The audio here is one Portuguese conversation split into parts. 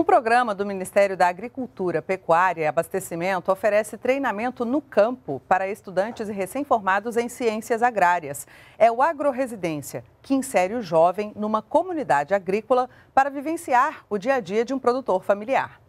O programa do Ministério da Agricultura, Pecuária e Abastecimento oferece treinamento no campo para estudantes recém-formados em ciências agrárias. É o Agroresidência, que insere o jovem numa comunidade agrícola para vivenciar o dia a dia de um produtor familiar.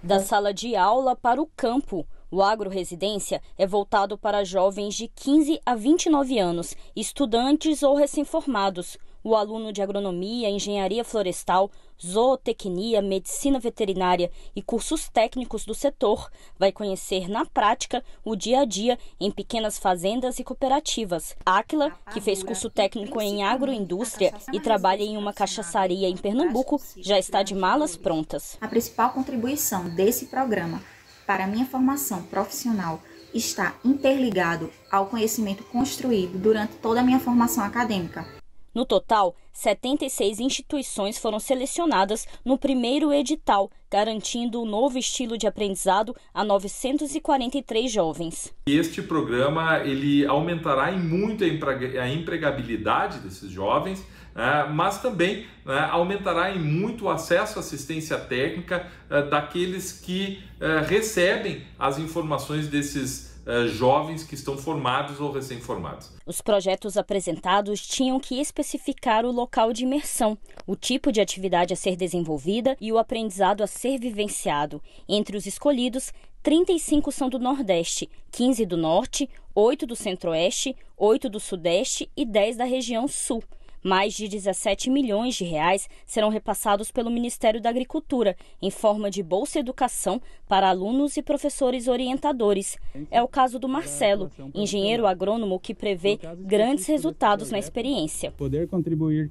Da sala de aula para o campo. O Agroresidência é voltado para jovens de 15 a 29 anos, estudantes ou recém-formados o aluno de agronomia, engenharia florestal, zootecnia, medicina veterinária e cursos técnicos do setor vai conhecer na prática o dia a dia em pequenas fazendas e cooperativas. Áquila, que fez curso técnico em agroindústria e trabalha em uma cachaçaria em Pernambuco, já está de malas prontas. A principal contribuição desse programa para a minha formação profissional está interligado ao conhecimento construído durante toda a minha formação acadêmica. No total, 76 instituições foram selecionadas no primeiro edital, garantindo um novo estilo de aprendizado a 943 jovens. Este programa ele aumentará em muito a empregabilidade desses jovens, né, mas também né, aumentará em muito o acesso à assistência técnica eh, daqueles que eh, recebem as informações desses uh, jovens que estão formados ou recém-formados. Os projetos apresentados tinham que especificar o local de imersão, o tipo de atividade a ser desenvolvida e o aprendizado a ser vivenciado. Entre os escolhidos, 35 são do Nordeste, 15 do Norte, 8 do Centro-Oeste, 8 do Sudeste e 10 da região Sul. Mais de 17 milhões de reais serão repassados pelo Ministério da Agricultura em forma de bolsa educação para alunos e professores orientadores. É o caso do Marcelo, engenheiro agrônomo que prevê grandes resultados na experiência. Poder contribuir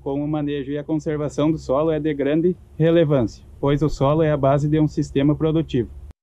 com o manejo e a conservação do solo é de grande relevância, pois o solo é a base de um sistema produtivo.